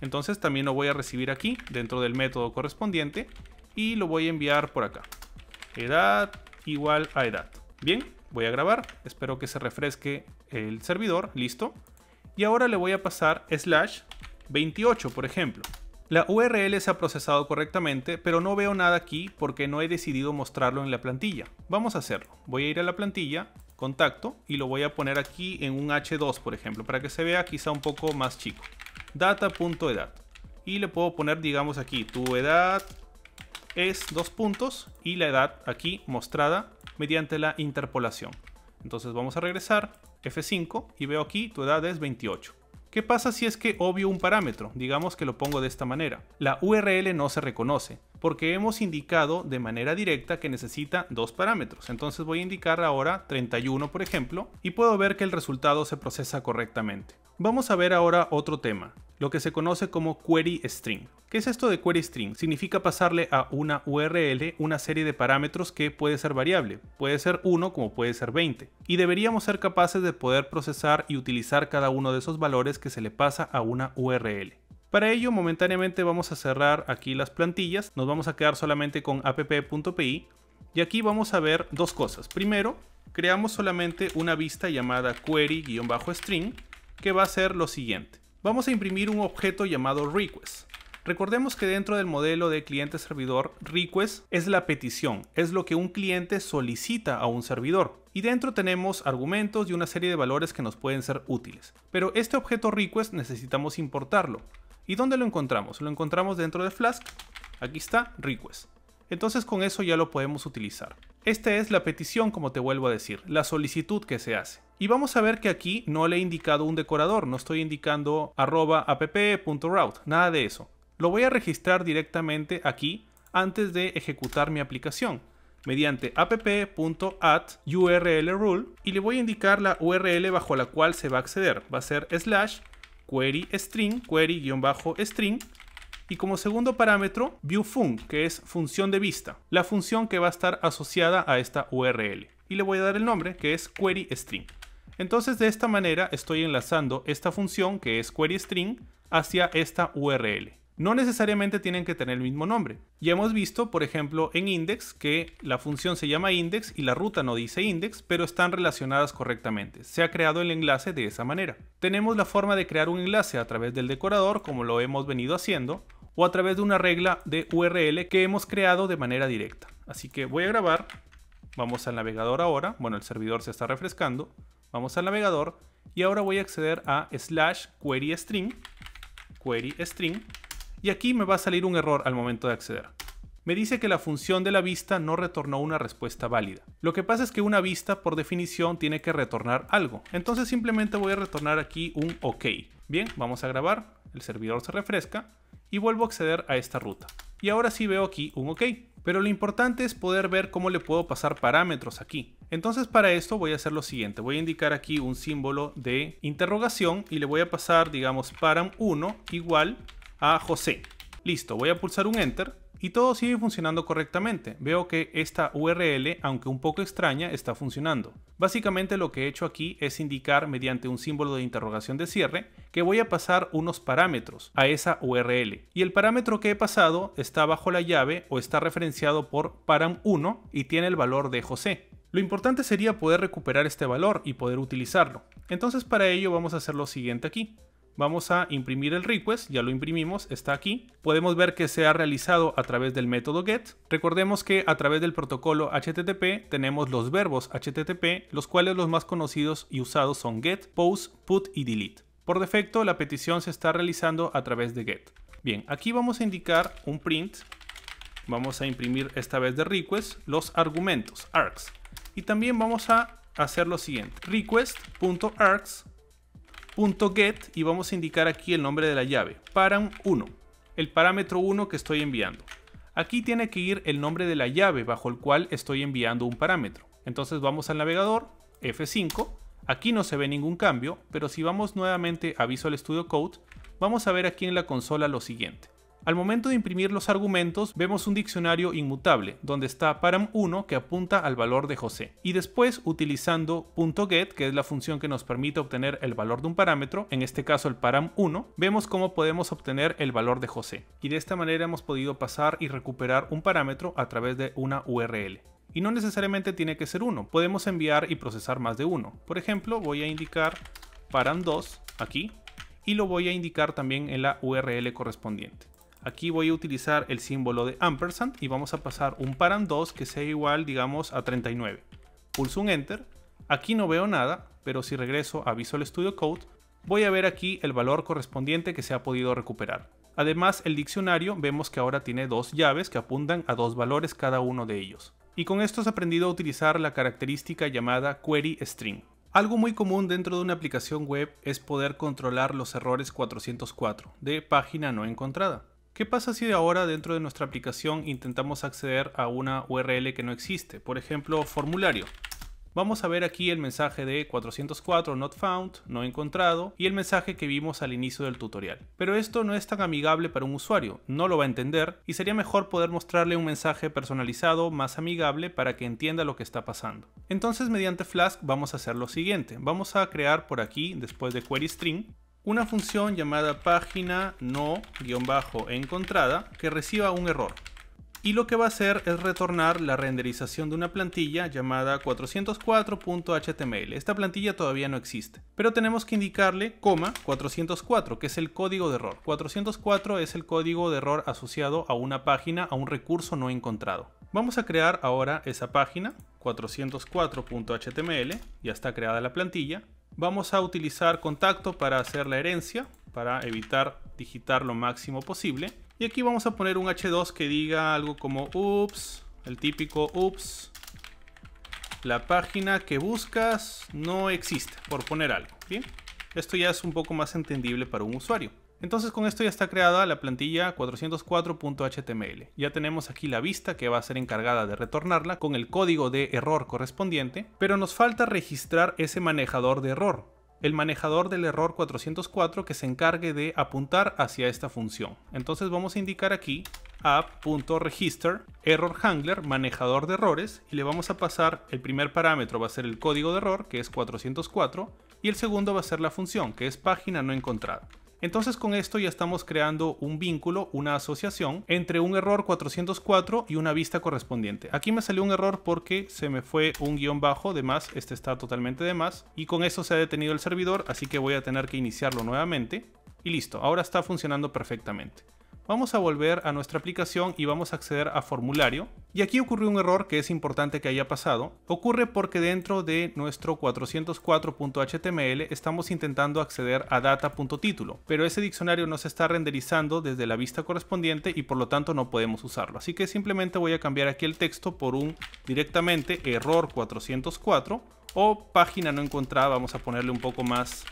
Entonces también lo voy a recibir aquí dentro del método correspondiente y lo voy a enviar por acá. Edad igual a edad. Bien, voy a grabar. Espero que se refresque el servidor. Listo. Y ahora le voy a pasar slash 28, por ejemplo. La URL se ha procesado correctamente, pero no veo nada aquí porque no he decidido mostrarlo en la plantilla. Vamos a hacerlo. Voy a ir a la plantilla, contacto, y lo voy a poner aquí en un H2, por ejemplo, para que se vea quizá un poco más chico. Data.edad. Y le puedo poner, digamos aquí, tu edad es dos puntos y la edad aquí mostrada mediante la interpolación. Entonces vamos a regresar, F5, y veo aquí tu edad es 28. ¿Qué pasa si es que obvio un parámetro? Digamos que lo pongo de esta manera. La URL no se reconoce porque hemos indicado de manera directa que necesita dos parámetros. Entonces voy a indicar ahora 31 por ejemplo y puedo ver que el resultado se procesa correctamente. Vamos a ver ahora otro tema, lo que se conoce como query string. ¿Qué es esto de query string? Significa pasarle a una URL una serie de parámetros que puede ser variable, puede ser 1 como puede ser 20, y deberíamos ser capaces de poder procesar y utilizar cada uno de esos valores que se le pasa a una URL. Para ello, momentáneamente vamos a cerrar aquí las plantillas. Nos vamos a quedar solamente con app.pi. Y aquí vamos a ver dos cosas. Primero, creamos solamente una vista llamada query-string que va a ser lo siguiente. Vamos a imprimir un objeto llamado request. Recordemos que dentro del modelo de cliente-servidor, request es la petición, es lo que un cliente solicita a un servidor. Y dentro tenemos argumentos y una serie de valores que nos pueden ser útiles. Pero este objeto request necesitamos importarlo. ¿Y dónde lo encontramos? Lo encontramos dentro de Flask. Aquí está, request. Entonces con eso ya lo podemos utilizar. Esta es la petición, como te vuelvo a decir, la solicitud que se hace. Y vamos a ver que aquí no le he indicado un decorador, no estoy indicando arroba app.route, nada de eso. Lo voy a registrar directamente aquí antes de ejecutar mi aplicación mediante app.at url rule y le voy a indicar la url bajo la cual se va a acceder. Va a ser slash query string, query-string, y como segundo parámetro viewFun, que es función de vista, la función que va a estar asociada a esta URL. Y le voy a dar el nombre, que es queryString. Entonces de esta manera estoy enlazando esta función, que es queryString, hacia esta URL no necesariamente tienen que tener el mismo nombre. Ya hemos visto, por ejemplo, en index que la función se llama index y la ruta no dice index, pero están relacionadas correctamente. Se ha creado el enlace de esa manera. Tenemos la forma de crear un enlace a través del decorador, como lo hemos venido haciendo, o a través de una regla de URL que hemos creado de manera directa. Así que voy a grabar, vamos al navegador ahora, bueno, el servidor se está refrescando, vamos al navegador y ahora voy a acceder a slash query string, query string, y aquí me va a salir un error al momento de acceder. Me dice que la función de la vista no retornó una respuesta válida. Lo que pasa es que una vista por definición tiene que retornar algo, entonces simplemente voy a retornar aquí un OK. Bien, vamos a grabar, el servidor se refresca y vuelvo a acceder a esta ruta. Y ahora sí veo aquí un OK. Pero lo importante es poder ver cómo le puedo pasar parámetros aquí. Entonces para esto voy a hacer lo siguiente. Voy a indicar aquí un símbolo de interrogación y le voy a pasar, digamos, param1 igual a José. Listo, voy a pulsar un Enter y todo sigue funcionando correctamente. Veo que esta URL, aunque un poco extraña, está funcionando. Básicamente lo que he hecho aquí es indicar mediante un símbolo de interrogación de cierre que voy a pasar unos parámetros a esa URL. Y el parámetro que he pasado está bajo la llave o está referenciado por param1 y tiene el valor de José. Lo importante sería poder recuperar este valor y poder utilizarlo. Entonces para ello vamos a hacer lo siguiente aquí. Vamos a imprimir el request, ya lo imprimimos, está aquí. Podemos ver que se ha realizado a través del método get. Recordemos que a través del protocolo HTTP tenemos los verbos HTTP, los cuales los más conocidos y usados son get, post, put y delete. Por defecto, la petición se está realizando a través de get. Bien, aquí vamos a indicar un print. Vamos a imprimir esta vez de request los argumentos, args. Y también vamos a hacer lo siguiente, request.args .get y vamos a indicar aquí el nombre de la llave, param1, el parámetro 1 que estoy enviando. Aquí tiene que ir el nombre de la llave bajo el cual estoy enviando un parámetro. Entonces vamos al navegador, F5, aquí no se ve ningún cambio, pero si vamos nuevamente a Visual Studio Code, vamos a ver aquí en la consola lo siguiente. Al momento de imprimir los argumentos, vemos un diccionario inmutable, donde está param 1 que apunta al valor de José. Y después, utilizando .get, que es la función que nos permite obtener el valor de un parámetro, en este caso el param 1, vemos cómo podemos obtener el valor de José. Y de esta manera hemos podido pasar y recuperar un parámetro a través de una URL. Y no necesariamente tiene que ser uno, podemos enviar y procesar más de uno. Por ejemplo, voy a indicar param2 aquí y lo voy a indicar también en la URL correspondiente. Aquí voy a utilizar el símbolo de ampersand y vamos a pasar un parand 2 que sea igual, digamos, a 39. Pulso un enter. Aquí no veo nada, pero si regreso a Visual Studio Code, voy a ver aquí el valor correspondiente que se ha podido recuperar. Además, el diccionario vemos que ahora tiene dos llaves que apuntan a dos valores cada uno de ellos. Y con esto has aprendido a utilizar la característica llamada query string. Algo muy común dentro de una aplicación web es poder controlar los errores 404 de página no encontrada. ¿Qué pasa si de ahora dentro de nuestra aplicación intentamos acceder a una URL que no existe? Por ejemplo, formulario. Vamos a ver aquí el mensaje de 404 not found, no encontrado, y el mensaje que vimos al inicio del tutorial. Pero esto no es tan amigable para un usuario, no lo va a entender, y sería mejor poder mostrarle un mensaje personalizado más amigable para que entienda lo que está pasando. Entonces mediante Flask vamos a hacer lo siguiente, vamos a crear por aquí, después de query string, una función llamada página no-encontrada que reciba un error. Y lo que va a hacer es retornar la renderización de una plantilla llamada 404.html. Esta plantilla todavía no existe, pero tenemos que indicarle coma 404, que es el código de error. 404 es el código de error asociado a una página, a un recurso no encontrado. Vamos a crear ahora esa página 404.html, ya está creada la plantilla, Vamos a utilizar contacto para hacer la herencia, para evitar digitar lo máximo posible. Y aquí vamos a poner un H2 que diga algo como ups, el típico ups, la página que buscas no existe, por poner algo, ¿bien? Esto ya es un poco más entendible para un usuario. Entonces con esto ya está creada la plantilla 404.html. Ya tenemos aquí la vista que va a ser encargada de retornarla con el código de error correspondiente, pero nos falta registrar ese manejador de error, el manejador del error 404 que se encargue de apuntar hacia esta función. Entonces vamos a indicar aquí app.register error handler manejador de errores y le vamos a pasar el primer parámetro va a ser el código de error que es 404 y el segundo va a ser la función que es página no encontrada. Entonces con esto ya estamos creando un vínculo, una asociación entre un error 404 y una vista correspondiente. Aquí me salió un error porque se me fue un guión bajo de más, este está totalmente de más y con eso se ha detenido el servidor, así que voy a tener que iniciarlo nuevamente y listo, ahora está funcionando perfectamente. Vamos a volver a nuestra aplicación y vamos a acceder a formulario. Y aquí ocurrió un error que es importante que haya pasado. Ocurre porque dentro de nuestro 404.html estamos intentando acceder a data.título, pero ese diccionario no se está renderizando desde la vista correspondiente y por lo tanto no podemos usarlo. Así que simplemente voy a cambiar aquí el texto por un directamente error 404 o página no encontrada, vamos a ponerle un poco más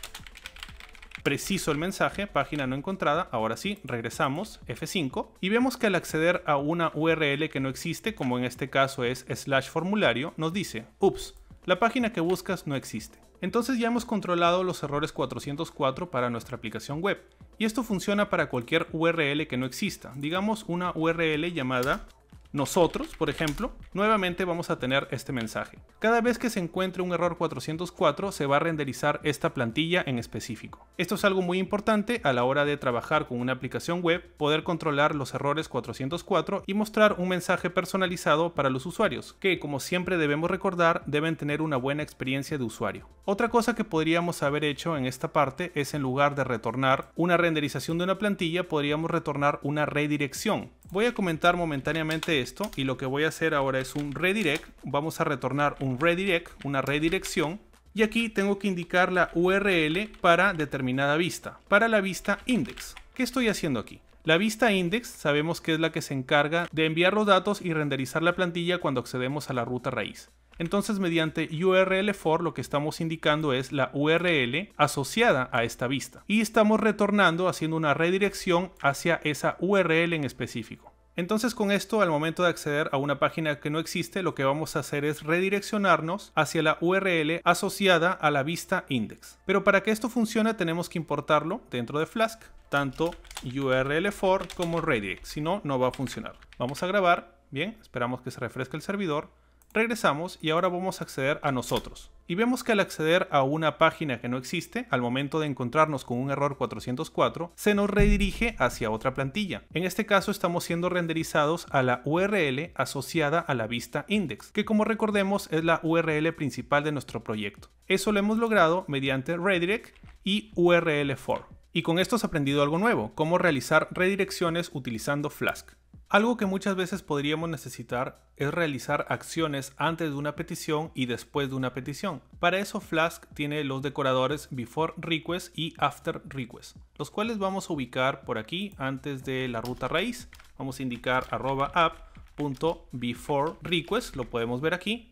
preciso el mensaje, página no encontrada, ahora sí, regresamos, F5, y vemos que al acceder a una URL que no existe, como en este caso es slash formulario, nos dice, ups, la página que buscas no existe. Entonces ya hemos controlado los errores 404 para nuestra aplicación web, y esto funciona para cualquier URL que no exista, digamos una URL llamada nosotros, por ejemplo, nuevamente vamos a tener este mensaje. Cada vez que se encuentre un error 404 se va a renderizar esta plantilla en específico. Esto es algo muy importante a la hora de trabajar con una aplicación web, poder controlar los errores 404 y mostrar un mensaje personalizado para los usuarios, que como siempre debemos recordar deben tener una buena experiencia de usuario. Otra cosa que podríamos haber hecho en esta parte es en lugar de retornar una renderización de una plantilla, podríamos retornar una redirección Voy a comentar momentáneamente esto y lo que voy a hacer ahora es un redirect. Vamos a retornar un redirect, una redirección. Y aquí tengo que indicar la URL para determinada vista, para la vista index. ¿Qué estoy haciendo aquí? La vista index sabemos que es la que se encarga de enviar los datos y renderizar la plantilla cuando accedemos a la ruta raíz. Entonces, mediante URL for lo que estamos indicando es la URL asociada a esta vista. Y estamos retornando haciendo una redirección hacia esa URL en específico. Entonces con esto, al momento de acceder a una página que no existe, lo que vamos a hacer es redireccionarnos hacia la URL asociada a la vista index. Pero para que esto funcione tenemos que importarlo dentro de Flask, tanto URL for como redirect, si no, no va a funcionar. Vamos a grabar, bien, esperamos que se refresque el servidor. Regresamos y ahora vamos a acceder a nosotros. Y vemos que al acceder a una página que no existe, al momento de encontrarnos con un error 404, se nos redirige hacia otra plantilla. En este caso estamos siendo renderizados a la URL asociada a la vista index, que como recordemos es la URL principal de nuestro proyecto. Eso lo hemos logrado mediante redirect y URL for. Y con esto has aprendido algo nuevo, cómo realizar redirecciones utilizando Flask. Algo que muchas veces podríamos necesitar es realizar acciones antes de una petición y después de una petición. Para eso Flask tiene los decoradores before request y after request, los cuales vamos a ubicar por aquí antes de la ruta raíz. Vamos a indicar arroba app.beforerequest, lo podemos ver aquí.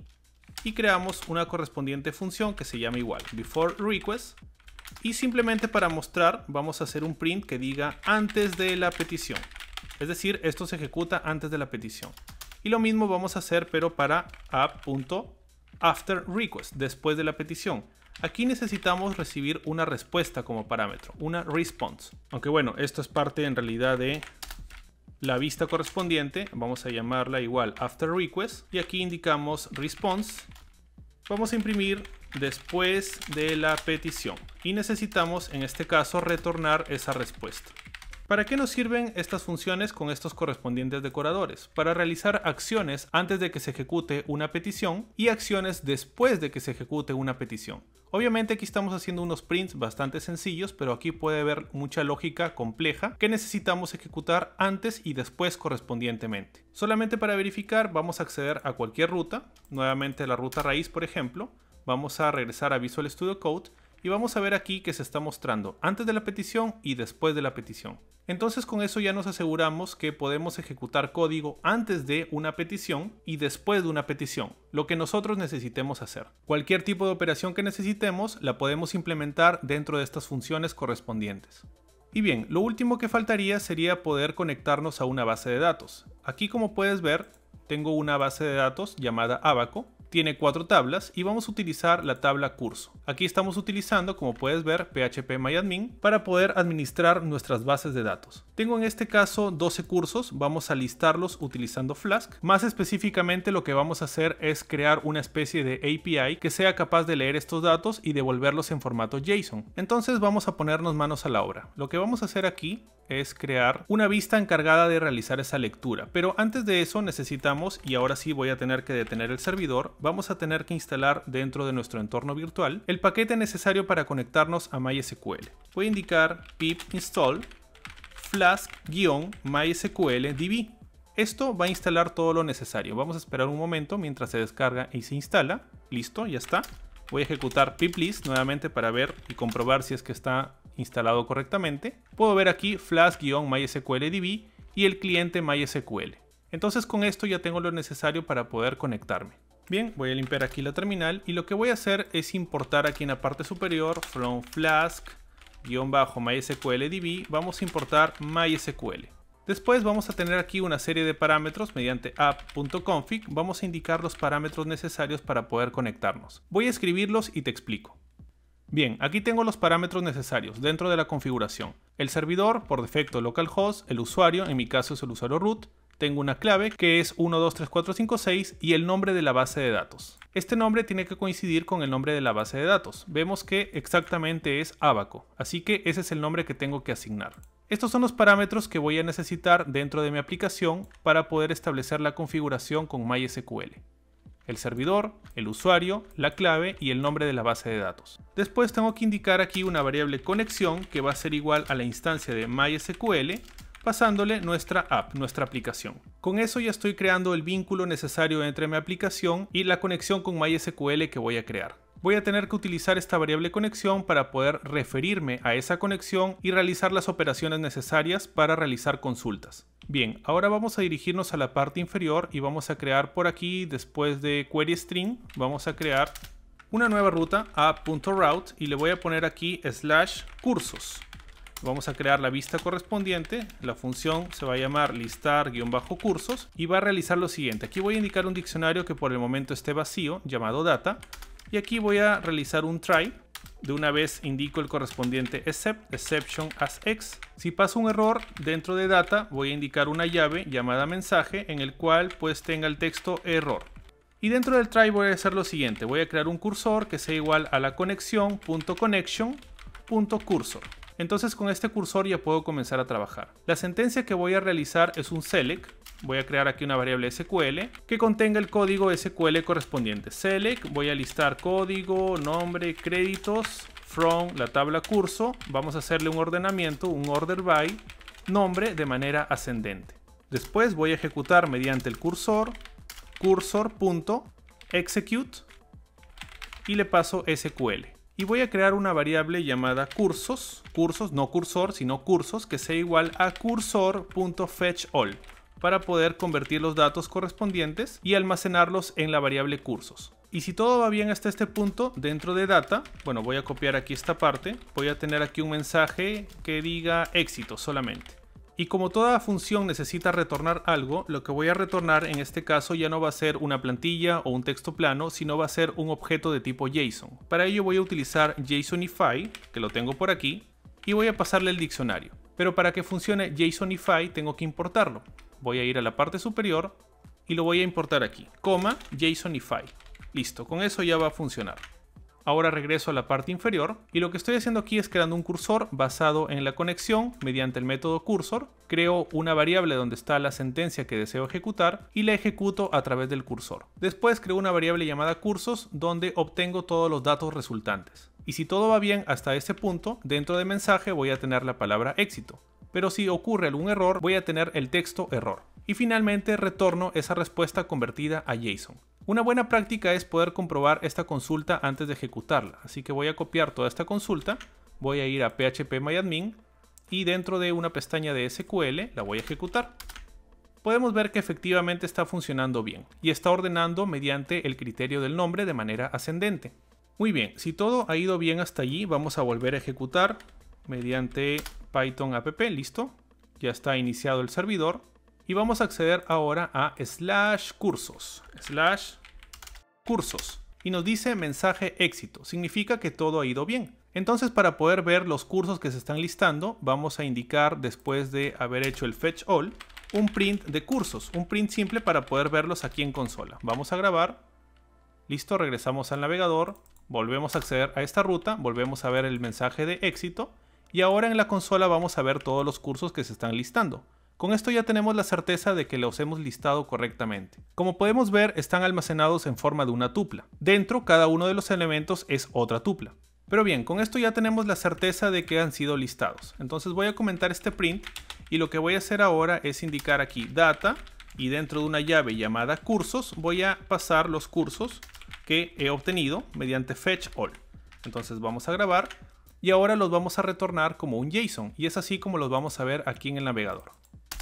Y creamos una correspondiente función que se llama igual, BeforeRequest. Y simplemente para mostrar vamos a hacer un print que diga antes de la petición. Es decir, esto se ejecuta antes de la petición. Y lo mismo vamos a hacer pero para app.afterRequest, después de la petición. Aquí necesitamos recibir una respuesta como parámetro, una response. Aunque bueno, esto es parte en realidad de la vista correspondiente. Vamos a llamarla igual after request y aquí indicamos response. Vamos a imprimir después de la petición y necesitamos en este caso retornar esa respuesta. ¿Para qué nos sirven estas funciones con estos correspondientes decoradores? Para realizar acciones antes de que se ejecute una petición y acciones después de que se ejecute una petición. Obviamente aquí estamos haciendo unos prints bastante sencillos, pero aquí puede haber mucha lógica compleja que necesitamos ejecutar antes y después correspondientemente. Solamente para verificar vamos a acceder a cualquier ruta, nuevamente la ruta raíz por ejemplo, vamos a regresar a Visual Studio Code y vamos a ver aquí que se está mostrando antes de la petición y después de la petición. Entonces con eso ya nos aseguramos que podemos ejecutar código antes de una petición y después de una petición, lo que nosotros necesitemos hacer. Cualquier tipo de operación que necesitemos la podemos implementar dentro de estas funciones correspondientes. Y bien, lo último que faltaría sería poder conectarnos a una base de datos. Aquí como puedes ver, tengo una base de datos llamada Abaco, tiene cuatro tablas y vamos a utilizar la tabla curso. Aquí estamos utilizando, como puedes ver, PHP MyAdmin para poder administrar nuestras bases de datos. Tengo en este caso 12 cursos, vamos a listarlos utilizando Flask. Más específicamente lo que vamos a hacer es crear una especie de API que sea capaz de leer estos datos y devolverlos en formato JSON. Entonces vamos a ponernos manos a la obra. Lo que vamos a hacer aquí es crear una vista encargada de realizar esa lectura. Pero antes de eso necesitamos, y ahora sí voy a tener que detener el servidor, vamos a tener que instalar dentro de nuestro entorno virtual el paquete necesario para conectarnos a MySQL. Voy a indicar pip install flask-mysql-db. Esto va a instalar todo lo necesario. Vamos a esperar un momento mientras se descarga y se instala. Listo, ya está. Voy a ejecutar pip list nuevamente para ver y comprobar si es que está instalado correctamente, puedo ver aquí flask-mysqldb y el cliente MySQL. Entonces con esto ya tengo lo necesario para poder conectarme. Bien, voy a limpiar aquí la terminal y lo que voy a hacer es importar aquí en la parte superior from flask mysqldb vamos a importar mysql. Después vamos a tener aquí una serie de parámetros mediante app.config, vamos a indicar los parámetros necesarios para poder conectarnos. Voy a escribirlos y te explico. Bien, aquí tengo los parámetros necesarios dentro de la configuración. El servidor, por defecto localhost, el usuario, en mi caso es el usuario root, tengo una clave que es 123456 y el nombre de la base de datos. Este nombre tiene que coincidir con el nombre de la base de datos. Vemos que exactamente es abaco, así que ese es el nombre que tengo que asignar. Estos son los parámetros que voy a necesitar dentro de mi aplicación para poder establecer la configuración con MySQL el servidor, el usuario, la clave y el nombre de la base de datos. Después tengo que indicar aquí una variable conexión que va a ser igual a la instancia de MySQL pasándole nuestra app, nuestra aplicación. Con eso ya estoy creando el vínculo necesario entre mi aplicación y la conexión con MySQL que voy a crear voy a tener que utilizar esta variable conexión para poder referirme a esa conexión y realizar las operaciones necesarias para realizar consultas. Bien, ahora vamos a dirigirnos a la parte inferior y vamos a crear por aquí, después de query string, vamos a crear una nueva ruta a .route y le voy a poner aquí slash cursos. Vamos a crear la vista correspondiente, la función se va a llamar listar-cursos y va a realizar lo siguiente. Aquí voy a indicar un diccionario que por el momento esté vacío, llamado data, y aquí voy a realizar un try. De una vez indico el correspondiente except, exception as x. Si pasa un error dentro de data, voy a indicar una llave llamada mensaje en el cual pues tenga el texto error. Y dentro del try voy a hacer lo siguiente, voy a crear un cursor que sea igual a la conexión .connection .cursor. Entonces con este cursor ya puedo comenzar a trabajar. La sentencia que voy a realizar es un select Voy a crear aquí una variable SQL que contenga el código SQL correspondiente. Select, voy a listar código, nombre, créditos, from la tabla curso. Vamos a hacerle un ordenamiento, un order by, nombre de manera ascendente. Después voy a ejecutar mediante el cursor, cursor.execute y le paso SQL. Y voy a crear una variable llamada cursos, cursos, no cursor, sino cursos, que sea igual a cursor.fetchAll para poder convertir los datos correspondientes y almacenarlos en la variable cursos. Y si todo va bien hasta este punto, dentro de data, bueno, voy a copiar aquí esta parte, voy a tener aquí un mensaje que diga éxito solamente. Y como toda función necesita retornar algo, lo que voy a retornar en este caso ya no va a ser una plantilla o un texto plano, sino va a ser un objeto de tipo JSON. Para ello voy a utilizar JSONify, que lo tengo por aquí, y voy a pasarle el diccionario. Pero para que funcione JSONify tengo que importarlo. Voy a ir a la parte superior y lo voy a importar aquí, coma, file, Listo, con eso ya va a funcionar. Ahora regreso a la parte inferior y lo que estoy haciendo aquí es creando un cursor basado en la conexión mediante el método cursor. Creo una variable donde está la sentencia que deseo ejecutar y la ejecuto a través del cursor. Después creo una variable llamada cursos donde obtengo todos los datos resultantes. Y si todo va bien hasta este punto, dentro de mensaje voy a tener la palabra éxito pero si ocurre algún error voy a tener el texto error. Y finalmente retorno esa respuesta convertida a JSON. Una buena práctica es poder comprobar esta consulta antes de ejecutarla, así que voy a copiar toda esta consulta, voy a ir a phpMyAdmin y dentro de una pestaña de SQL la voy a ejecutar. Podemos ver que efectivamente está funcionando bien y está ordenando mediante el criterio del nombre de manera ascendente. Muy bien, si todo ha ido bien hasta allí, vamos a volver a ejecutar mediante Python app, listo. Ya está iniciado el servidor. Y vamos a acceder ahora a slash cursos. Slash cursos. Y nos dice mensaje éxito. Significa que todo ha ido bien. Entonces para poder ver los cursos que se están listando, vamos a indicar después de haber hecho el fetch all, un print de cursos, un print simple para poder verlos aquí en consola. Vamos a grabar, listo, regresamos al navegador, volvemos a acceder a esta ruta, volvemos a ver el mensaje de éxito y ahora en la consola vamos a ver todos los cursos que se están listando. Con esto ya tenemos la certeza de que los hemos listado correctamente. Como podemos ver, están almacenados en forma de una tupla. Dentro, cada uno de los elementos es otra tupla. Pero bien, con esto ya tenemos la certeza de que han sido listados. Entonces voy a comentar este print y lo que voy a hacer ahora es indicar aquí data y dentro de una llave llamada cursos voy a pasar los cursos que he obtenido mediante fetch all. Entonces vamos a grabar y ahora los vamos a retornar como un JSON y es así como los vamos a ver aquí en el navegador.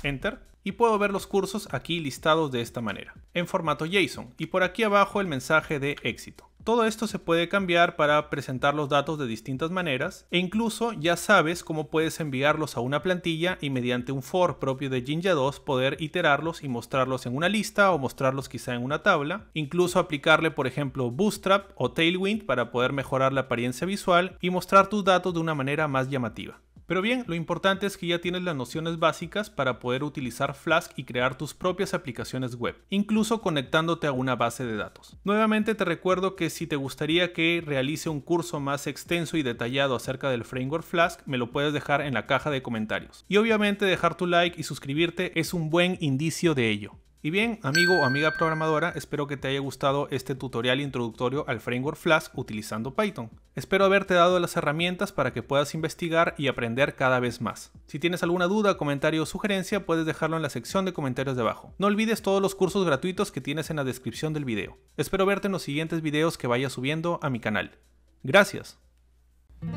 Enter y puedo ver los cursos aquí listados de esta manera, en formato JSON y por aquí abajo el mensaje de éxito. Todo esto se puede cambiar para presentar los datos de distintas maneras e incluso ya sabes cómo puedes enviarlos a una plantilla y mediante un for propio de Jinja 2 poder iterarlos y mostrarlos en una lista o mostrarlos quizá en una tabla, incluso aplicarle por ejemplo Bootstrap o Tailwind para poder mejorar la apariencia visual y mostrar tus datos de una manera más llamativa. Pero bien, lo importante es que ya tienes las nociones básicas para poder utilizar Flask y crear tus propias aplicaciones web, incluso conectándote a una base de datos. Nuevamente te recuerdo que si te gustaría que realice un curso más extenso y detallado acerca del framework Flask, me lo puedes dejar en la caja de comentarios. Y obviamente dejar tu like y suscribirte es un buen indicio de ello. Y bien, amigo o amiga programadora, espero que te haya gustado este tutorial introductorio al framework Flask utilizando Python. Espero haberte dado las herramientas para que puedas investigar y aprender cada vez más. Si tienes alguna duda, comentario o sugerencia, puedes dejarlo en la sección de comentarios debajo. No olvides todos los cursos gratuitos que tienes en la descripción del video. Espero verte en los siguientes videos que vaya subiendo a mi canal. Gracias.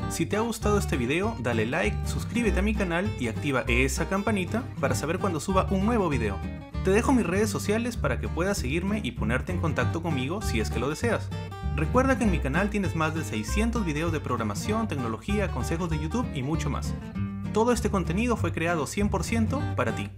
Si te ha gustado este video, dale like, suscríbete a mi canal y activa esa campanita para saber cuando suba un nuevo video. Te dejo mis redes sociales para que puedas seguirme y ponerte en contacto conmigo si es que lo deseas. Recuerda que en mi canal tienes más de 600 videos de programación, tecnología, consejos de YouTube y mucho más. Todo este contenido fue creado 100% para ti.